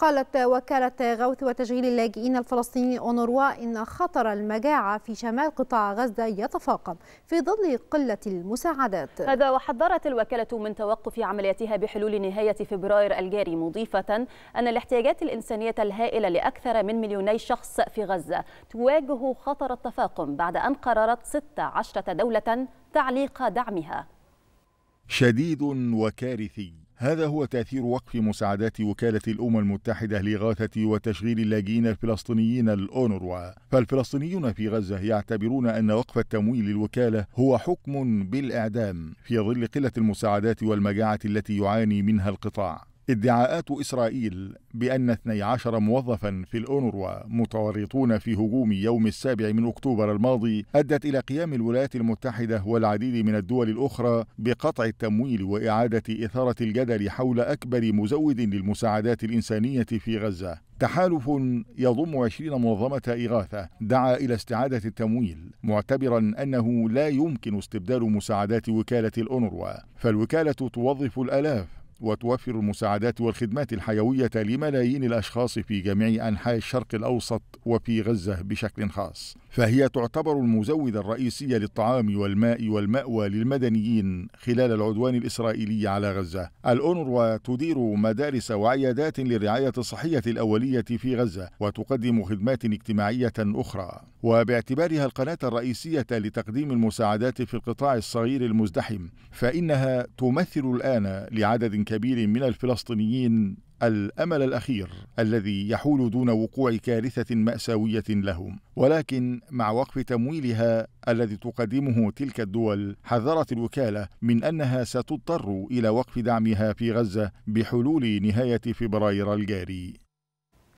قالت وكالة غوث وتشغيل اللاجئين الفلسطيني أونروا إن خطر المجاعة في شمال قطاع غزة يتفاقم في ظل قلة المساعدات هذا وحذرت الوكالة من توقف عملياتها بحلول نهاية فبراير الجاري مضيفة أن الاحتياجات الإنسانية الهائلة لأكثر من مليوني شخص في غزة تواجه خطر التفاقم بعد أن قررت 16 دولة تعليق دعمها شديد وكارثي هذا هو تأثير وقف مساعدات وكالة الأمم المتحدة لإغاثة وتشغيل اللاجئين الفلسطينيين الأونروا فالفلسطينيون في غزة يعتبرون أن وقف التمويل للوكالة هو حكم بالإعدام في ظل قلة المساعدات والمجاعة التي يعاني منها القطاع ادعاءات إسرائيل بأن 12 موظفا في الأونروا متورطون في هجوم يوم السابع من أكتوبر الماضي أدت إلى قيام الولايات المتحدة والعديد من الدول الأخرى بقطع التمويل وإعادة إثارة الجدل حول أكبر مزود للمساعدات الإنسانية في غزة تحالف يضم 20 منظمة إغاثة دعا إلى استعادة التمويل معتبرا أنه لا يمكن استبدال مساعدات وكالة الأونروا فالوكالة توظف الآلاف وتوفر المساعدات والخدمات الحيوية لملايين الأشخاص في جميع أنحاء الشرق الأوسط وفي غزة بشكل خاص فهي تعتبر المزودة الرئيسية للطعام والماء والمأوى للمدنيين خلال العدوان الإسرائيلي على غزة الأونروا تدير مدارس وعيادات للرعاية الصحية الأولية في غزة وتقدم خدمات اجتماعية أخرى وباعتبارها القناة الرئيسية لتقديم المساعدات في القطاع الصغير المزدحم فإنها تمثل الآن لعدد كبير من الفلسطينيين الامل الاخير الذي يحول دون وقوع كارثه ماساويه لهم ولكن مع وقف تمويلها الذي تقدمه تلك الدول حذرت الوكاله من انها ستضطر الى وقف دعمها في غزه بحلول نهايه فبراير الجاري